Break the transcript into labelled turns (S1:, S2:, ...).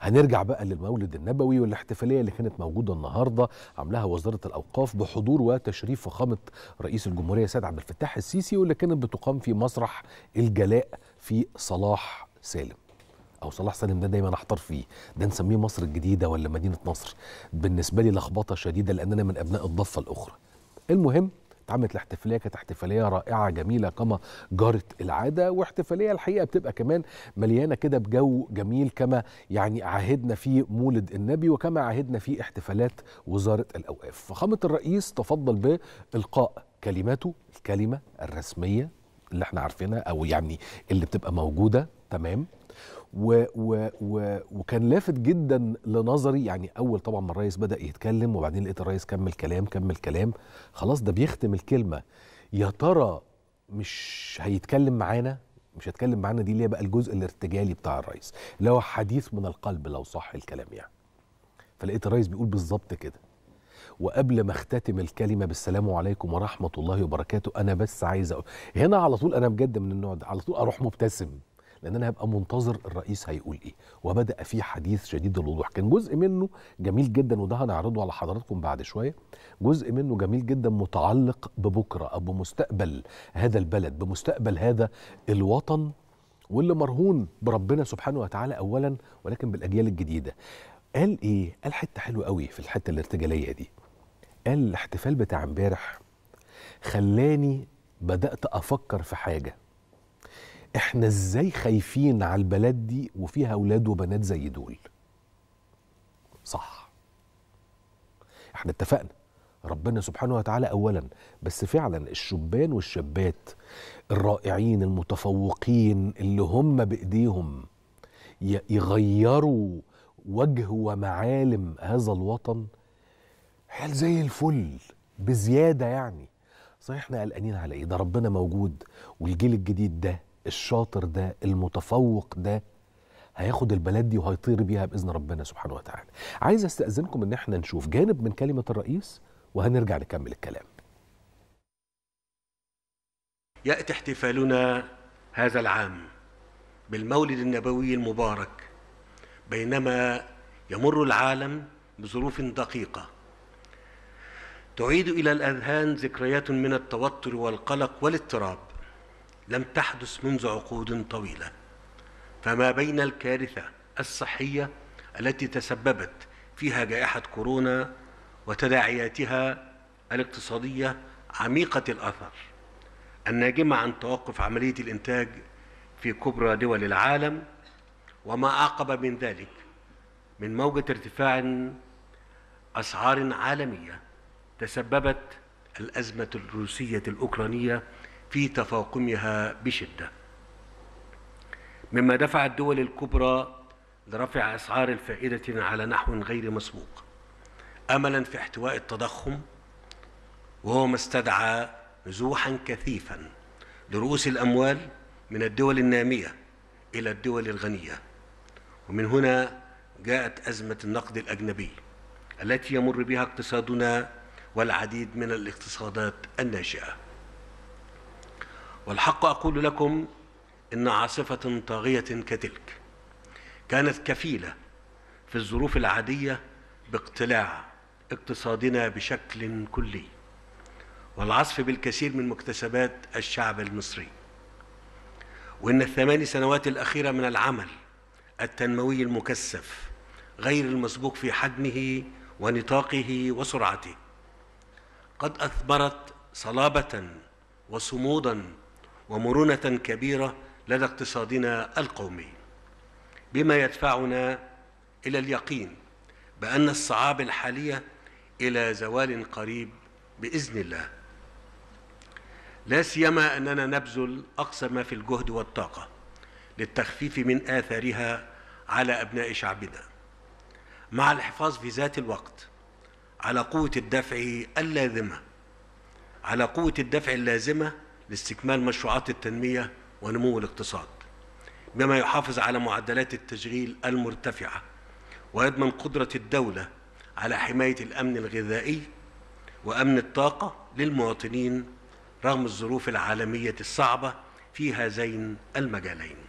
S1: هنرجع بقى للمولد النبوي والاحتفاليه اللي كانت موجوده النهارده عاملاها وزاره الاوقاف بحضور وتشريف فخامه رئيس الجمهوريه سيد عبد الفتاح السيسي واللي كانت بتقام في مسرح الجلاء في صلاح سالم او صلاح سالم ده دايما احتار فيه ده نسميه مصر الجديده ولا مدينه نصر بالنسبه لي لخبطه شديده لان انا من ابناء الضفه الاخرى المهم اتعملت الاحتفاليه كانت احتفاليه رائعه جميله كما جرت العاده واحتفاليه الحقيقه بتبقى كمان مليانه كده بجو جميل كما يعني عهدنا فيه مولد النبي وكما عهدنا فيه احتفالات وزاره الاوقاف. فخامه الرئيس تفضل بالقاء كلماته الكلمه الرسميه اللي احنا عارفينها او يعني اللي بتبقى موجوده تمام و و و وكان لافت جدا لنظري يعني اول طبعا ما الرئيس بدا يتكلم وبعدين لقيت الرئيس كمل كلام كمل كلام خلاص ده بيختم الكلمه يا ترى مش هيتكلم معانا مش هيتكلم معانا دي اللي هي بقى الجزء الارتجالي بتاع الرئيس اللي هو حديث من القلب لو صح الكلام يعني فلقيت الرئيس بيقول بالظبط كده وقبل ما اختتم الكلمه بالسلام عليكم ورحمه الله وبركاته انا بس عايز أقول. هنا على طول انا بجد من النوع ده على طول اروح مبتسم لان انا هبقى منتظر الرئيس هيقول ايه وبدا في حديث شديد الوضوح كان جزء منه جميل جدا وده هنعرضه على حضراتكم بعد شويه جزء منه جميل جدا متعلق ببكره او بمستقبل هذا البلد بمستقبل هذا الوطن واللي مرهون بربنا سبحانه وتعالى اولا ولكن بالاجيال الجديده قال ايه قال حته حلوه قوي في الحته الارتجاليه دي قال الاحتفال بتاع امبارح خلاني بدات افكر في حاجه احنا ازاي خايفين على البلد دي وفيها اولاد وبنات زي دول صح احنا اتفقنا ربنا سبحانه وتعالى اولا بس فعلا الشبان والشابات الرائعين المتفوقين اللي هم بايديهم يغيروا وجه ومعالم هذا الوطن حال زي الفل بزياده يعني صحيح احنا قلقانين على ايه ده ربنا موجود والجيل الجديد ده الشاطر ده المتفوق ده هياخد البلد دي وهيطير بيها باذن ربنا سبحانه وتعالى. عايز استاذنكم ان احنا نشوف جانب من كلمه الرئيس وهنرجع نكمل الكلام.
S2: ياتي احتفالنا هذا العام بالمولد النبوي المبارك بينما يمر العالم بظروف دقيقه تعيد الى الاذهان ذكريات من التوتر والقلق والاضطراب لم تحدث منذ عقود طويله فما بين الكارثه الصحيه التي تسببت فيها جائحه كورونا وتداعياتها الاقتصاديه عميقه الاثر الناجمه عن توقف عمليه الانتاج في كبرى دول العالم وما اعقب من ذلك من موجه ارتفاع اسعار عالميه تسببت الازمه الروسيه الاوكرانيه في تفاقمها بشدة مما دفع الدول الكبرى لرفع أسعار الفائدة على نحو غير مسبوق أملا في احتواء التضخم وهو ما استدعى نزوحا كثيفا لرؤوس الأموال من الدول النامية إلى الدول الغنية ومن هنا جاءت أزمة النقد الأجنبي التي يمر بها اقتصادنا والعديد من الاقتصادات الناشئه والحق أقول لكم إن عاصفة طاغية كتلك كانت كفيلة في الظروف العادية باقتلاع اقتصادنا بشكل كلي والعصف بالكثير من مكتسبات الشعب المصري وإن الثماني سنوات الأخيرة من العمل التنموي المكثف غير المسبوق في حجمه ونطاقه وسرعته قد أثمرت صلابة وصمودا ومرونة كبيرة لدى اقتصادنا القومي بما يدفعنا إلى اليقين بأن الصعاب الحالية إلى زوال قريب بإذن الله لا سيما أننا نبذل أقصى ما في الجهد والطاقة للتخفيف من آثارها على أبناء شعبنا مع الحفاظ في ذات الوقت على قوة الدفع اللازمة على قوة الدفع اللازمة لاستكمال مشروعات التنمية ونمو الاقتصاد بما يحافظ على معدلات التشغيل المرتفعة ويضمن قدرة الدولة على حماية الأمن الغذائي وأمن الطاقة للمواطنين رغم الظروف العالمية الصعبة في هذين المجالين